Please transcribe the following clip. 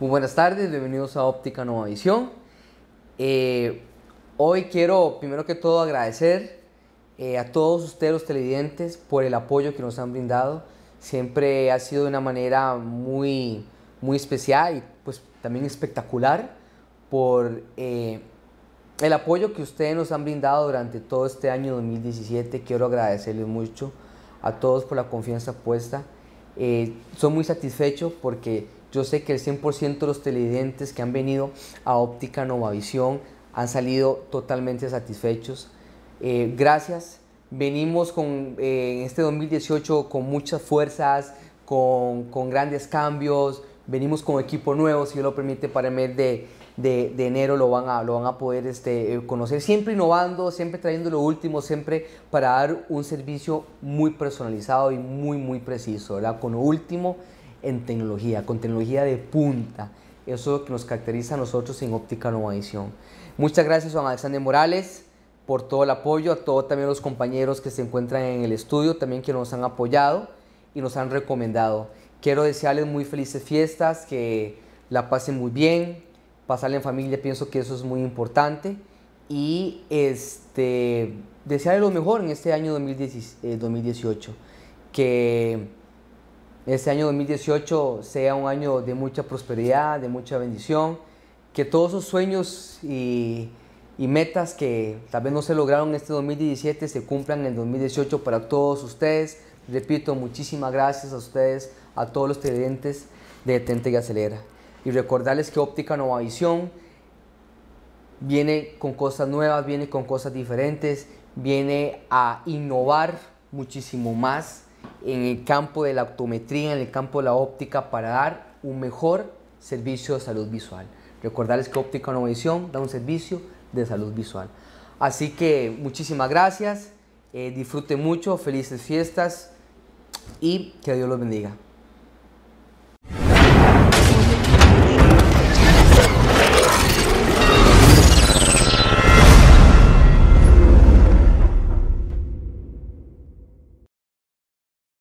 Muy buenas tardes, bienvenidos a Óptica Nueva Visión. Eh, hoy quiero primero que todo agradecer eh, a todos ustedes los televidentes por el apoyo que nos han brindado. Siempre ha sido de una manera muy, muy especial y pues también espectacular por eh, el apoyo que ustedes nos han brindado durante todo este año 2017. Quiero agradecerles mucho a todos por la confianza puesta. soy muy satisfecho porque yo sé que el 100% de los televidentes que han venido a Óptica Visión han salido totalmente satisfechos. Eh, gracias. Venimos con eh, este 2018 con muchas fuerzas, con, grandes cambios. Venimos con equipo nuevo, si Dios lo permite, para el mes de, enero lo van a, lo van a poder este, eh, conocer. Siempre innovando, siempre trayendo lo último, siempre para dar un servicio muy personalizado y muy, muy preciso, Con lo último en tecnología, con tecnología de punta. Eso es lo que nos caracteriza a nosotros en Óptica Nueva Edición. Muchas gracias, Juan Alexander Morales, por todo el apoyo, a todos también los compañeros que se encuentran en el estudio, también que nos han apoyado y nos han recomendado. Quiero desearles muy felices fiestas, que la pasen muy bien, pasarla en familia, pienso que eso es muy importante. Y este, desearles lo mejor en este año 2018, eh, que este año 2018 sea un año de mucha prosperidad, de mucha bendición, que todos sus sueños y, metas que tal vez no se lograron en este 2017 se cumplan en el 2018 para todos ustedes. Repito, muchísimas gracias a ustedes, a todos los televidentes de Tente y Acelera. Y recordarles que Óptica Nueva Visión viene con cosas nuevas, viene con cosas diferentes, viene a innovar muchísimo más en el campo de la optometría, en el campo de la óptica, para dar un mejor servicio de salud visual. Recordarles que Óptica visión, da un servicio de salud visual. Así que muchísimas gracias, eh, disfruten mucho, felices fiestas y que Dios los bendiga.